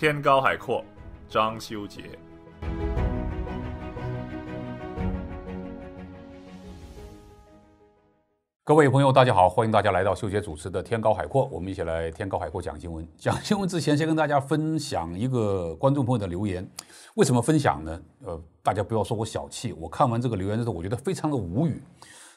天高海阔，张修杰。各位朋友，大家好，欢迎大家来到秀杰主持的《天高海阔》，我们一起来《天高海阔》讲新闻。讲新闻之前，先跟大家分享一个观众朋友的留言。为什么分享呢？呃，大家不要说我小气。我看完这个留言之后，我觉得非常的无语。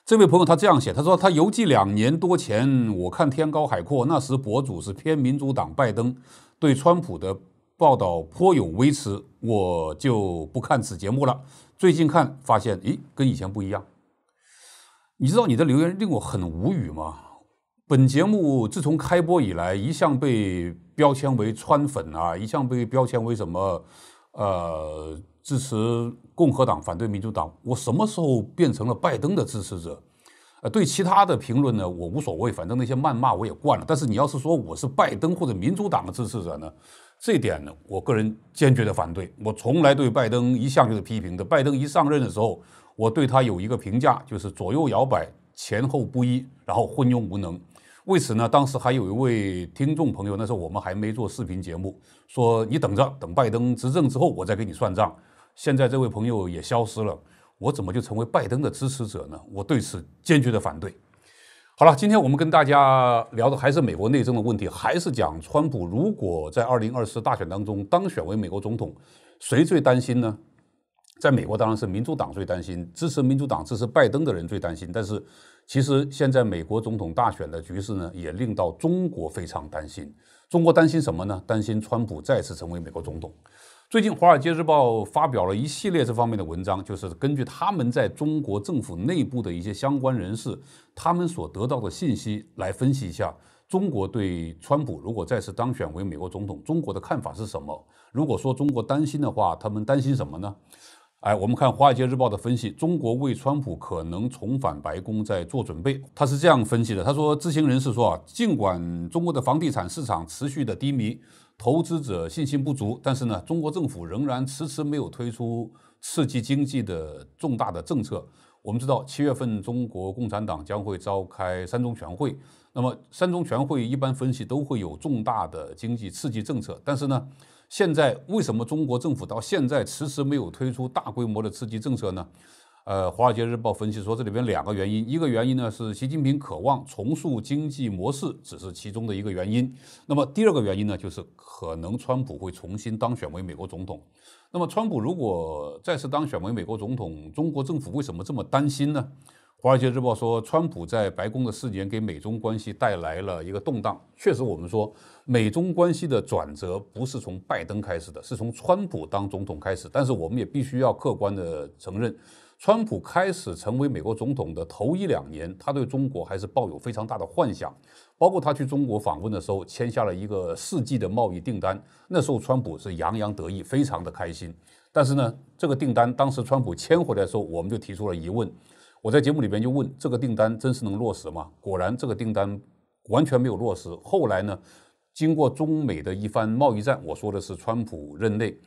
这位朋友他这样写，他说他邮寄两年多前，我看《天高海阔》，那时博主是偏民主党拜登，对川普的。报道颇有微词，我就不看此节目了。最近看发现，咦，跟以前不一样。你知道你的留言令我很无语吗？本节目自从开播以来，一向被标签为“川粉”啊，一向被标签为什么？呃，支持共和党反对民主党。我什么时候变成了拜登的支持者？呃，对其他的评论呢，我无所谓，反正那些谩骂我也惯了。但是你要是说我是拜登或者民主党的支持者呢？这点呢，我个人坚决的反对。我从来对拜登一向就是批评的。拜登一上任的时候，我对他有一个评价，就是左右摇摆，前后不一，然后昏庸无能。为此呢，当时还有一位听众朋友，那时候我们还没做视频节目，说你等着，等拜登执政之后，我再给你算账。现在这位朋友也消失了，我怎么就成为拜登的支持者呢？我对此坚决的反对。好了，今天我们跟大家聊的还是美国内政的问题，还是讲川普如果在二零二四大选当中当选为美国总统，谁最担心呢？在美国当然是民主党最担心，支持民主党、支持拜登的人最担心。但是，其实现在美国总统大选的局势呢，也令到中国非常担心。中国担心什么呢？担心川普再次成为美国总统。最近，《华尔街日报》发表了一系列这方面的文章，就是根据他们在中国政府内部的一些相关人士他们所得到的信息来分析一下中国对川普如果再次当选为美国总统，中国的看法是什么？如果说中国担心的话，他们担心什么呢？哎，我们看《华尔街日报》的分析，中国为川普可能重返白宫在做准备。他是这样分析的：他说，知情人士说，啊，尽管中国的房地产市场持续的低迷。投资者信心不足，但是呢，中国政府仍然迟迟没有推出刺激经济的重大的政策。我们知道，七月份中国共产党将会召开三中全会，那么三中全会一般分析都会有重大的经济刺激政策。但是呢，现在为什么中国政府到现在迟迟没有推出大规模的刺激政策呢？呃，《华尔街日报》分析说，这里边两个原因，一个原因呢是习近平渴望重塑经济模式，只是其中的一个原因。那么第二个原因呢，就是可能川普会重新当选为美国总统。那么，川普如果再次当选为美国总统，中国政府为什么这么担心呢？《华尔街日报》说，川普在白宫的四年给美中关系带来了一个动荡。确实，我们说美中关系的转折不是从拜登开始的，是从川普当总统开始。但是，我们也必须要客观的承认。川普开始成为美国总统的头一两年，他对中国还是抱有非常大的幻想，包括他去中国访问的时候签下了一个世纪的贸易订单。那时候川普是洋洋得意，非常的开心。但是呢，这个订单当时川普签回来的时候，我们就提出了疑问。我在节目里边就问这个订单真是能落实吗？果然这个订单完全没有落实。后来呢，经过中美的一番贸易战，我说的是川普任内。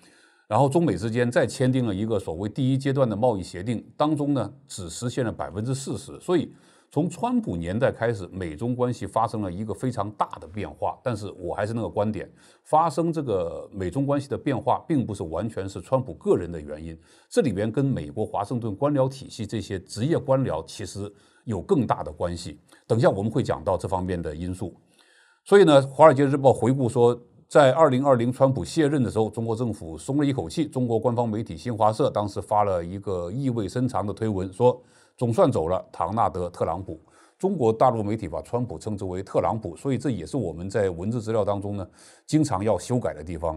然后中美之间再签订了一个所谓第一阶段的贸易协定，当中呢只实现了百分之四十。所以从川普年代开始，美中关系发生了一个非常大的变化。但是我还是那个观点，发生这个美中关系的变化，并不是完全是川普个人的原因，这里边跟美国华盛顿官僚体系这些职业官僚其实有更大的关系。等下我们会讲到这方面的因素。所以呢，《华尔街日报》回顾说。在二零二零，川普卸任的时候，中国政府松了一口气。中国官方媒体新华社当时发了一个意味深长的推文，说：“总算走了唐纳德·特朗普。”中国大陆媒体把川普称之为特朗普，所以这也是我们在文字资料当中呢经常要修改的地方。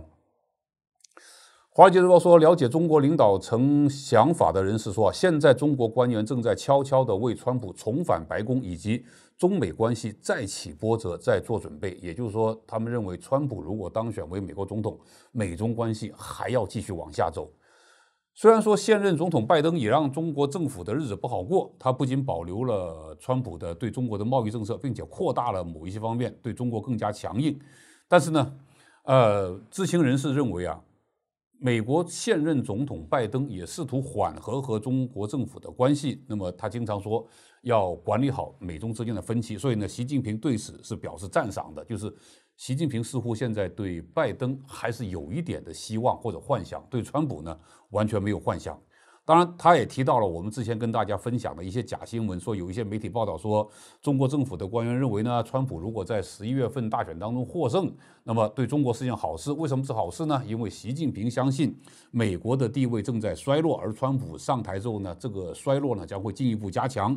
华尔街日报说，了解中国领导层想法的人士说，现在中国官员正在悄悄地为川普重返白宫以及。中美关系再起波折，在做准备。也就是说，他们认为，川普如果当选为美国总统，美中关系还要继续往下走。虽然说现任总统拜登也让中国政府的日子不好过，他不仅保留了川普的对中国的贸易政策，并且扩大了某一些方面对中国更加强硬。但是呢，呃，知情人士认为啊。美国现任总统拜登也试图缓和和中国政府的关系，那么他经常说要管理好美中之间的分歧。所以呢，习近平对此是表示赞赏的。就是习近平似乎现在对拜登还是有一点的希望或者幻想，对川普呢完全没有幻想。当然，他也提到了我们之前跟大家分享的一些假新闻，说有一些媒体报道说，中国政府的官员认为呢，川普如果在十一月份大选当中获胜，那么对中国是件好事。为什么是好事呢？因为习近平相信美国的地位正在衰落，而川普上台之后呢，这个衰落呢将会进一步加强。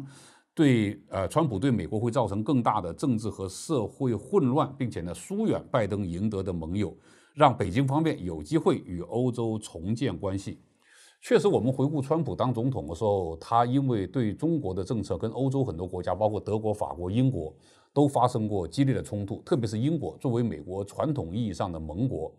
对，呃，川普对美国会造成更大的政治和社会混乱，并且呢，疏远拜登赢得的盟友，让北京方面有机会与欧洲重建关系。确实，我们回顾川普当总统的时候，他因为对中国的政策跟欧洲很多国家，包括德国、法国、英国，都发生过激烈的冲突。特别是英国，作为美国传统意义上的盟国，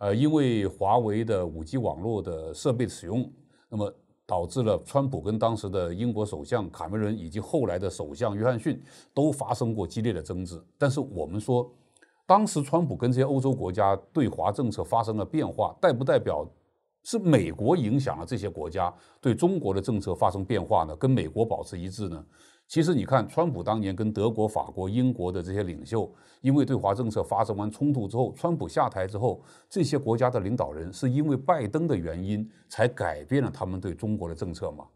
呃，因为华为的 5G 网络的设备使用，那么导致了川普跟当时的英国首相卡梅伦以及后来的首相约翰逊都发生过激烈的争执。但是我们说，当时川普跟这些欧洲国家对华政策发生了变化，代不代表？是美国影响了这些国家对中国的政策发生变化呢？跟美国保持一致呢？其实你看，川普当年跟德国、法国、英国的这些领袖，因为对华政策发生完冲突之后，川普下台之后，这些国家的领导人是因为拜登的原因才改变了他们对中国的政策吗？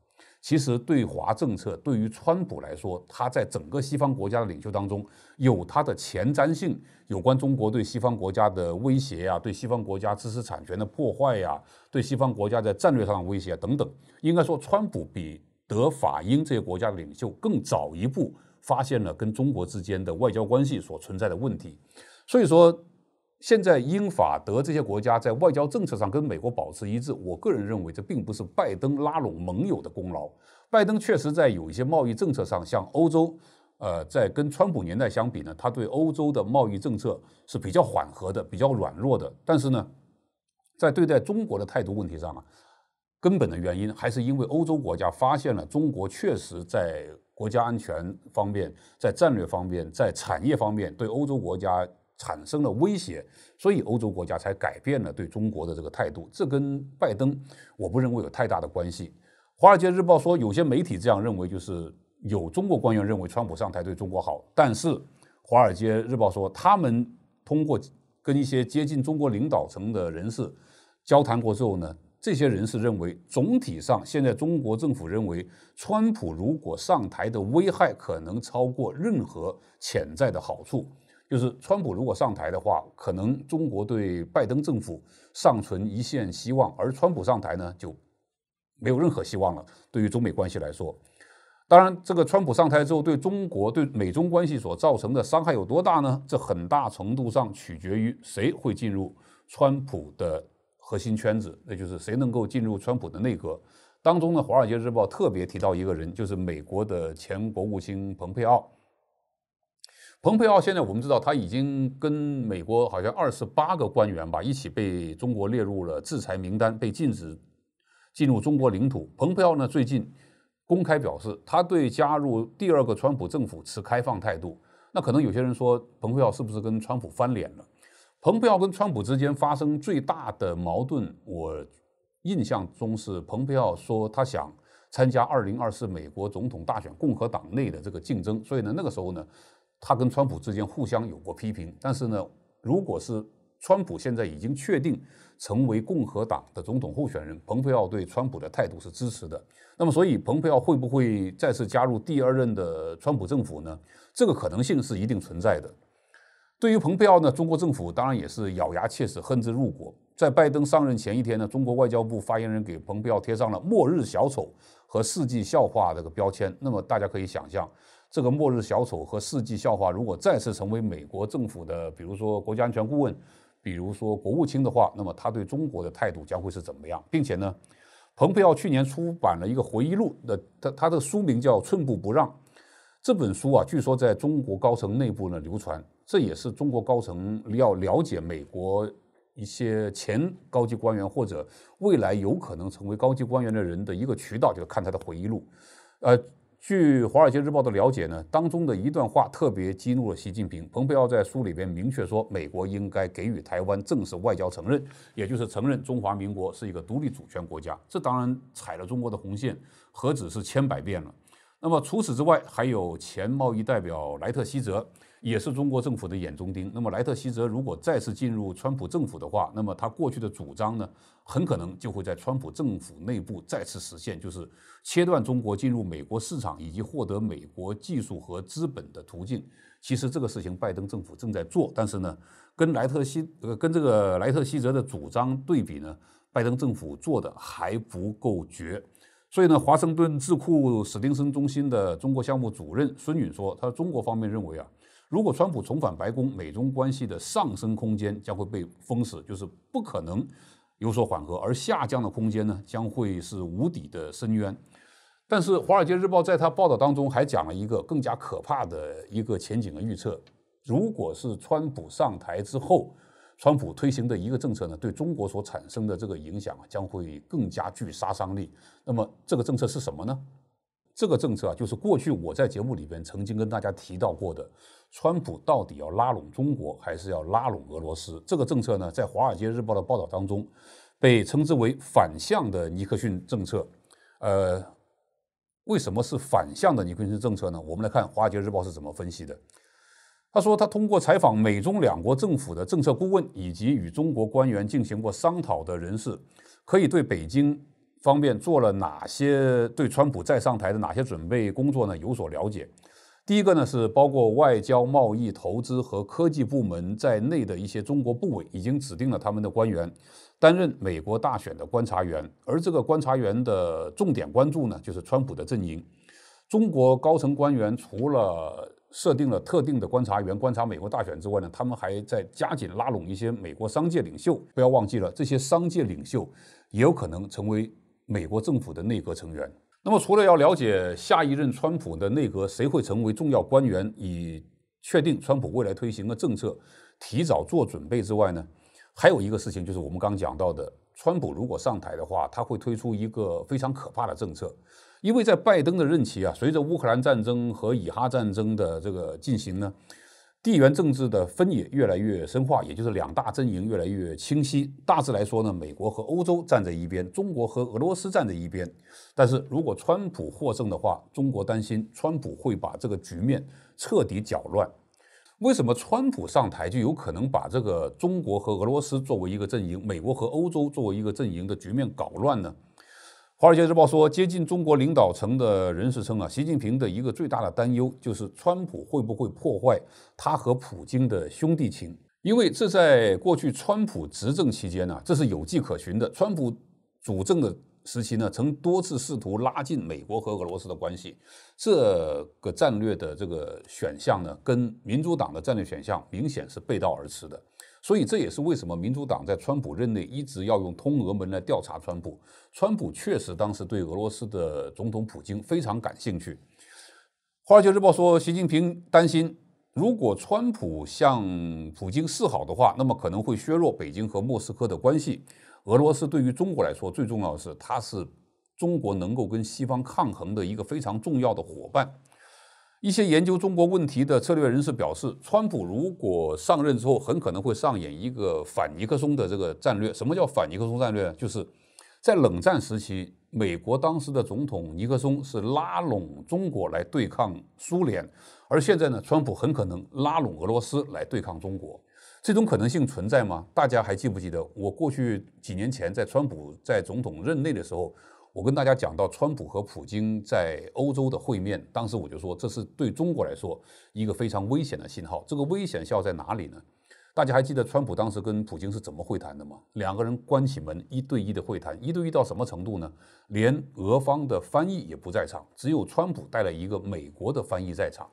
其实，对华政策对于川普来说，他在整个西方国家的领袖当中，有他的前瞻性。有关中国对西方国家的威胁啊，对西方国家知识产权的破坏呀，对西方国家在战略上的威胁等等，应该说，川普比德、法、英这些国家的领袖更早一步发现了跟中国之间的外交关系所存在的问题。所以说。现在英法德这些国家在外交政策上跟美国保持一致，我个人认为这并不是拜登拉拢盟友的功劳。拜登确实在有一些贸易政策上，像欧洲，呃，在跟川普年代相比呢，他对欧洲的贸易政策是比较缓和的，比较软弱的。但是呢，在对待中国的态度问题上啊，根本的原因还是因为欧洲国家发现了中国确实在国家安全方面、在战略方面、在产业方面对欧洲国家。产生了威胁，所以欧洲国家才改变了对中国的这个态度。这跟拜登，我不认为有太大的关系。《华尔街日报》说，有些媒体这样认为，就是有中国官员认为川普上台对中国好，但是《华尔街日报》说，他们通过跟一些接近中国领导层的人士交谈过之后呢，这些人士认为，总体上现在中国政府认为，川普如果上台的危害可能超过任何潜在的好处。就是川普如果上台的话，可能中国对拜登政府尚存一线希望，而川普上台呢，就没有任何希望了。对于中美关系来说，当然，这个川普上台之后对中国对美中关系所造成的伤害有多大呢？这很大程度上取决于谁会进入川普的核心圈子，那就是谁能够进入川普的内阁当中呢？《华尔街日报》特别提到一个人，就是美国的前国务卿蓬佩奥。蓬佩奥现在我们知道他已经跟美国好像二十八个官员吧一起被中国列入了制裁名单，被禁止进入中国领土。蓬佩奥呢最近公开表示，他对加入第二个川普政府持开放态度。那可能有些人说，蓬佩奥是不是跟川普翻脸了？蓬佩奥跟川普之间发生最大的矛盾，我印象中是蓬佩奥说他想参加二零二四美国总统大选，共和党内的这个竞争。所以呢，那个时候呢。他跟川普之间互相有过批评，但是呢，如果是川普现在已经确定成为共和党的总统候选人，蓬佩奥对川普的态度是支持的。那么，所以蓬佩奥会不会再次加入第二任的川普政府呢？这个可能性是一定存在的。对于蓬佩奥呢，中国政府当然也是咬牙切齿，恨之入骨。在拜登上任前一天呢，中国外交部发言人给蓬佩奥贴上了“末日小丑”和“世纪笑话”这个标签。那么，大家可以想象。这个末日小丑和世纪笑话，如果再次成为美国政府的，比如说国家安全顾问，比如说国务卿的话，那么他对中国的态度将会是怎么样？并且呢，蓬佩奥去年出版了一个回忆录，那他他的书名叫《寸步不让》。这本书啊，据说在中国高层内部呢流传，这也是中国高层要了解美国一些前高级官员或者未来有可能成为高级官员的人的一个渠道，就是看他的回忆录，呃。据《华尔街日报》的了解呢，当中的一段话特别激怒了习近平。蓬佩奥在书里边明确说，美国应该给予台湾正式外交承认，也就是承认中华民国是一个独立主权国家。这当然踩了中国的红线，何止是千百遍了。那么除此之外，还有前贸易代表莱特希泽。也是中国政府的眼中钉。那么莱特希泽如果再次进入川普政府的话，那么他过去的主张呢，很可能就会在川普政府内部再次实现，就是切断中国进入美国市场以及获得美国技术和资本的途径。其实这个事情拜登政府正在做，但是呢，跟莱特希呃跟这个莱特希泽的主张对比呢，拜登政府做的还不够绝。所以呢，华盛顿智库史丁森中心的中国项目主任孙允说，他中国方面认为啊。如果川普重返白宫，美中关系的上升空间将会被封死，就是不可能有所缓和，而下降的空间呢将会是无底的深渊。但是《华尔街日报》在他报道当中还讲了一个更加可怕的一个前景和预测：如果是川普上台之后，川普推行的一个政策呢，对中国所产生的这个影响将会更加具杀伤力。那么这个政策是什么呢？这个政策啊，就是过去我在节目里边曾经跟大家提到过的，川普到底要拉拢中国还是要拉拢俄罗斯？这个政策呢，在《华尔街日报》的报道当中，被称之为“反向的尼克逊政策”。呃，为什么是反向的尼克逊政策呢？我们来看《华尔街日报》是怎么分析的。他说，他通过采访美中两国政府的政策顾问以及与中国官员进行过商讨的人士，可以对北京。方便做了哪些对川普再上台的哪些准备工作呢？有所了解。第一个呢是包括外交、贸易、投资和科技部门在内的一些中国部委已经指定了他们的官员担任美国大选的观察员，而这个观察员的重点关注呢就是川普的阵营。中国高层官员除了设定了特定的观察员观察美国大选之外呢，他们还在加紧拉拢一些美国商界领袖。不要忘记了，这些商界领袖也有可能成为。美国政府的内阁成员。那么，除了要了解下一任川普的内阁谁会成为重要官员，以确定川普未来推行的政策，提早做准备之外呢？还有一个事情就是我们刚讲到的，川普如果上台的话，他会推出一个非常可怕的政策，因为在拜登的任期啊，随着乌克兰战争和以哈战争的这个进行呢。地缘政治的分野越来越深化，也就是两大阵营越来越清晰。大致来说呢，美国和欧洲站在一边，中国和俄罗斯站在一边。但是如果川普获胜的话，中国担心川普会把这个局面彻底搅乱。为什么川普上台就有可能把这个中国和俄罗斯作为一个阵营，美国和欧洲作为一个阵营的局面搞乱呢？华尔街日报说，接近中国领导层的人士称啊，习近平的一个最大的担忧就是，川普会不会破坏他和普京的兄弟情？因为这在过去川普执政期间呢，这是有迹可循的。川普主政的时期呢，曾多次试图拉近美国和俄罗斯的关系，这个战略的这个选项呢，跟民主党的战略选项明显是背道而驰的。所以这也是为什么民主党在川普任内一直要用通俄门来调查川普。川普确实当时对俄罗斯的总统普京非常感兴趣。华尔街日报说，习近平担心，如果川普向普京示好的话，那么可能会削弱北京和莫斯科的关系。俄罗斯对于中国来说最重要的是，它是中国能够跟西方抗衡的一个非常重要的伙伴。一些研究中国问题的策略人士表示，川普如果上任之后，很可能会上演一个反尼克松的这个战略。什么叫反尼克松战略？就是在冷战时期，美国当时的总统尼克松是拉拢中国来对抗苏联，而现在呢，川普很可能拉拢俄罗斯来对抗中国。这种可能性存在吗？大家还记不记得我过去几年前在川普在总统任内的时候？我跟大家讲到川普和普京在欧洲的会面，当时我就说这是对中国来说一个非常危险的信号。这个危险信号在哪里呢？大家还记得川普当时跟普京是怎么会谈的吗？两个人关起门一对一的会谈，一对一到什么程度呢？连俄方的翻译也不在场，只有川普带了一个美国的翻译在场。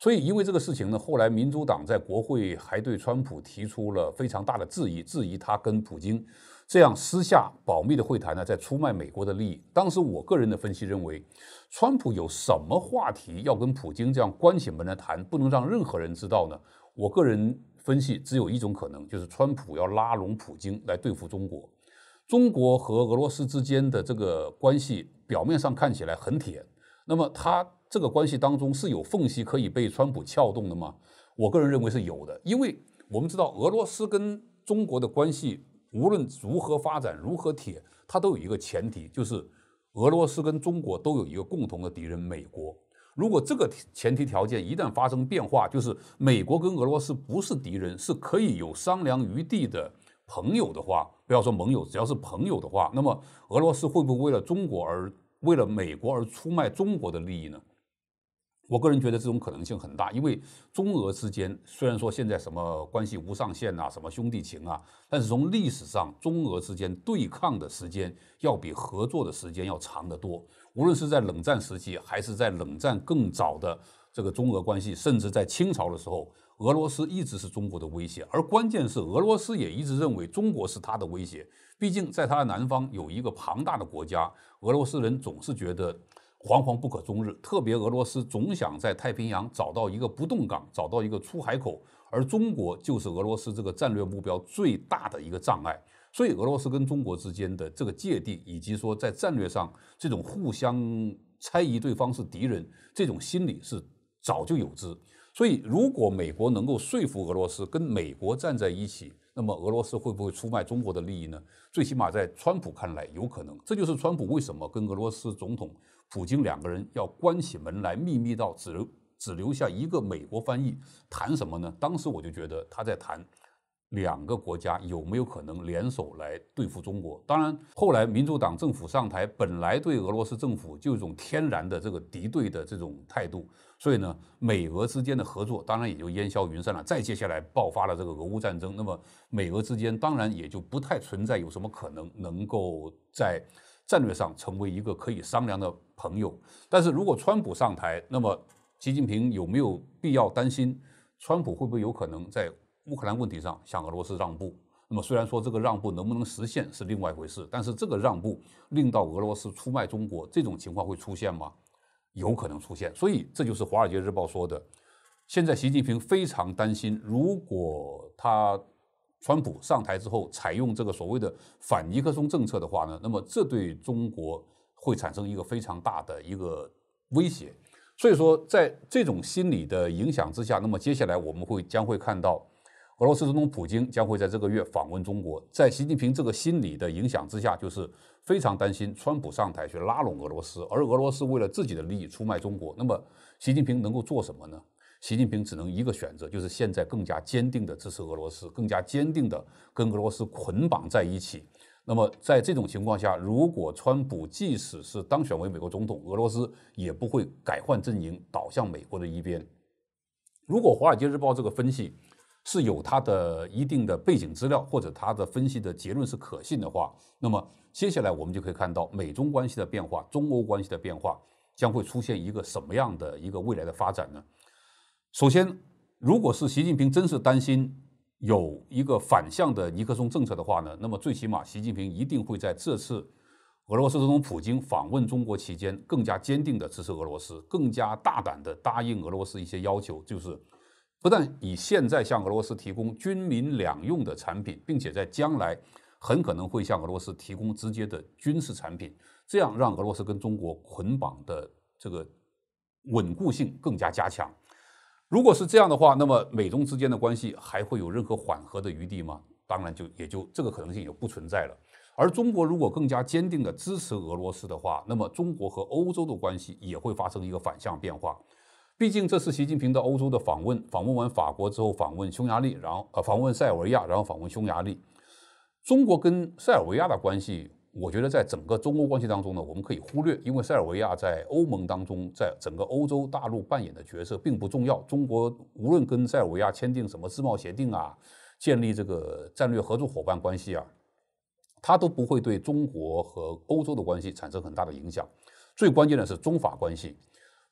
所以因为这个事情呢，后来民主党在国会还对川普提出了非常大的质疑，质疑他跟普京。这样私下保密的会谈呢，在出卖美国的利益。当时我个人的分析认为，川普有什么话题要跟普京这样关起门来谈，不能让任何人知道呢？我个人分析只有一种可能，就是川普要拉拢普京来对付中国。中国和俄罗斯之间的这个关系，表面上看起来很铁，那么他这个关系当中是有缝隙可以被川普撬动的吗？我个人认为是有的，因为我们知道俄罗斯跟中国的关系。无论如何发展，如何铁，它都有一个前提，就是俄罗斯跟中国都有一个共同的敌人——美国。如果这个前提条件一旦发生变化，就是美国跟俄罗斯不是敌人，是可以有商量余地的朋友的话，不要说盟友，只要是朋友的话，那么俄罗斯会不会为了中国而为了美国而出卖中国的利益呢？我个人觉得这种可能性很大，因为中俄之间虽然说现在什么关系无上限呐，什么兄弟情啊，但是从历史上，中俄之间对抗的时间要比合作的时间要长得多。无论是在冷战时期，还是在冷战更早的这个中俄关系，甚至在清朝的时候，俄罗斯一直是中国的威胁。而关键是，俄罗斯也一直认为中国是他的威胁。毕竟，在他的南方有一个庞大的国家，俄罗斯人总是觉得。惶惶不可终日，特别俄罗斯总想在太平洋找到一个不动港，找到一个出海口，而中国就是俄罗斯这个战略目标最大的一个障碍。所以，俄罗斯跟中国之间的这个界定，以及说在战略上这种互相猜疑对方是敌人这种心理，是早就有之。所以，如果美国能够说服俄罗斯跟美国站在一起。那么俄罗斯会不会出卖中国的利益呢？最起码在川普看来有可能，这就是川普为什么跟俄罗斯总统普京两个人要关起门来秘密到只只留下一个美国翻译谈什么呢？当时我就觉得他在谈。两个国家有没有可能联手来对付中国？当然后来民主党政府上台，本来对俄罗斯政府就有一种天然的这个敌对的这种态度，所以呢，美俄之间的合作当然也就烟消云散了。再接下来爆发了这个俄乌战争，那么美俄之间当然也就不太存在有什么可能能够在战略上成为一个可以商量的朋友。但是如果川普上台，那么习近平有没有必要担心川普会不会有可能在？乌克兰问题上向俄罗斯让步，那么虽然说这个让步能不能实现是另外一回事，但是这个让步令到俄罗斯出卖中国这种情况会出现吗？有可能出现，所以这就是《华尔街日报》说的。现在习近平非常担心，如果他川普上台之后采用这个所谓的反尼克松政策的话呢，那么这对中国会产生一个非常大的一个威胁。所以说，在这种心理的影响之下，那么接下来我们会将会看到。俄罗斯总统普京将会在这个月访问中国，在习近平这个心理的影响之下，就是非常担心川普上台去拉拢俄罗斯，而俄罗斯为了自己的利益出卖中国。那么，习近平能够做什么呢？习近平只能一个选择，就是现在更加坚定的支持俄罗斯，更加坚定的跟俄罗斯捆绑在一起。那么，在这种情况下，如果川普即使是当选为美国总统，俄罗斯也不会改换阵营，倒向美国的一边。如果《华尔街日报》这个分析。是有它的一定的背景资料，或者它的分析的结论是可信的话，那么接下来我们就可以看到美中关系的变化、中欧关系的变化将会出现一个什么样的一个未来的发展呢？首先，如果是习近平真是担心有一个反向的尼克松政策的话呢，那么最起码习近平一定会在这次俄罗斯总统普京访问中国期间更加坚定的支持俄罗斯，更加大胆地答应俄罗斯一些要求，就是。不但以现在向俄罗斯提供军民两用的产品，并且在将来很可能会向俄罗斯提供直接的军事产品，这样让俄罗斯跟中国捆绑的这个稳固性更加加强。如果是这样的话，那么美中之间的关系还会有任何缓和的余地吗？当然就也就这个可能性也不存在了。而中国如果更加坚定的支持俄罗斯的话，那么中国和欧洲的关系也会发生一个反向变化。毕竟这次习近平到欧洲的访问，访问完法国之后，访问匈牙利，然后呃访问塞尔维亚，然后访问匈牙利。中国跟塞尔维亚的关系，我觉得在整个中欧关系当中呢，我们可以忽略，因为塞尔维亚在欧盟当中，在整个欧洲大陆扮演的角色并不重要。中国无论跟塞尔维亚签订什么自贸协定啊，建立这个战略合作伙伴关系啊，它都不会对中国和欧洲的关系产生很大的影响。最关键的是中法关系。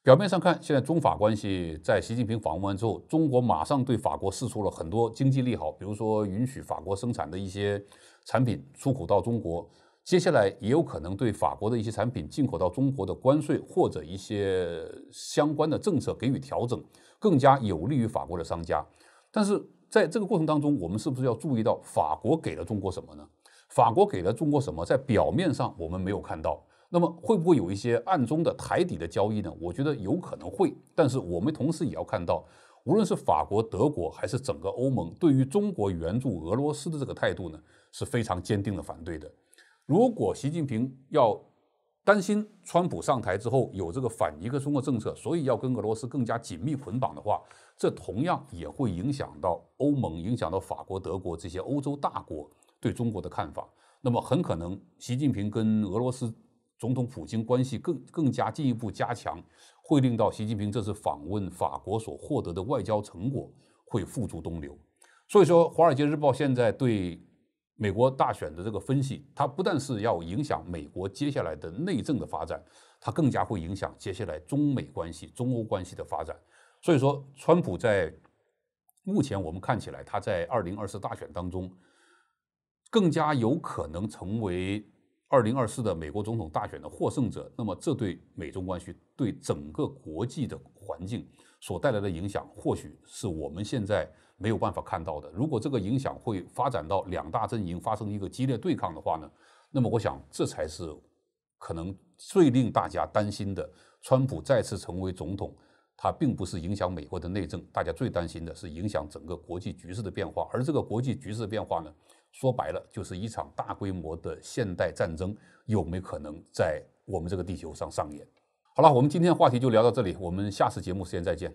表面上看，现在中法关系在习近平访问完之后，中国马上对法国释出了很多经济利好，比如说允许法国生产的一些产品出口到中国，接下来也有可能对法国的一些产品进口到中国的关税或者一些相关的政策给予调整，更加有利于法国的商家。但是在这个过程当中，我们是不是要注意到法国给了中国什么呢？法国给了中国什么？在表面上我们没有看到。那么会不会有一些暗中的台底的交易呢？我觉得有可能会，但是我们同时也要看到，无论是法国、德国还是整个欧盟，对于中国援助俄罗斯的这个态度呢，是非常坚定的反对的。如果习近平要担心川普上台之后有这个反尼克松的政策，所以要跟俄罗斯更加紧密捆绑的话，这同样也会影响到欧盟、影响到法国、德国这些欧洲大国对中国的看法。那么很可能，习近平跟俄罗斯。总统普京关系更更加进一步加强，会令到习近平这次访问法国所获得的外交成果会付诸东流。所以说，《华尔街日报》现在对美国大选的这个分析，它不但是要影响美国接下来的内政的发展，它更加会影响接下来中美关系、中欧关系的发展。所以说，川普在目前我们看起来，他在二零二四大选当中，更加有可能成为。二零二四的美国总统大选的获胜者，那么这对美中关系、对整个国际的环境所带来的影响，或许是我们现在没有办法看到的。如果这个影响会发展到两大阵营发生一个激烈对抗的话呢？那么我想，这才是可能最令大家担心的。川普再次成为总统，他并不是影响美国的内政，大家最担心的是影响整个国际局势的变化。而这个国际局势的变化呢？说白了，就是一场大规模的现代战争，有没有可能在我们这个地球上上演？好了，我们今天的话题就聊到这里，我们下次节目时间再见。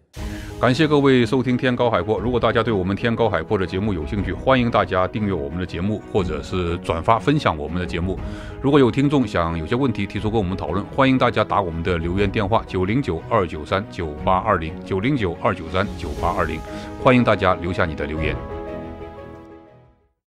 感谢各位收听《天高海阔》。如果大家对我们《天高海阔》的节目有兴趣，欢迎大家订阅我们的节目，或者是转发分享我们的节目。如果有听众想有些问题提出跟我们讨论，欢迎大家打我们的留言电话：九零九二九三九八二零九零九二九三九八二零。欢迎大家留下你的留言。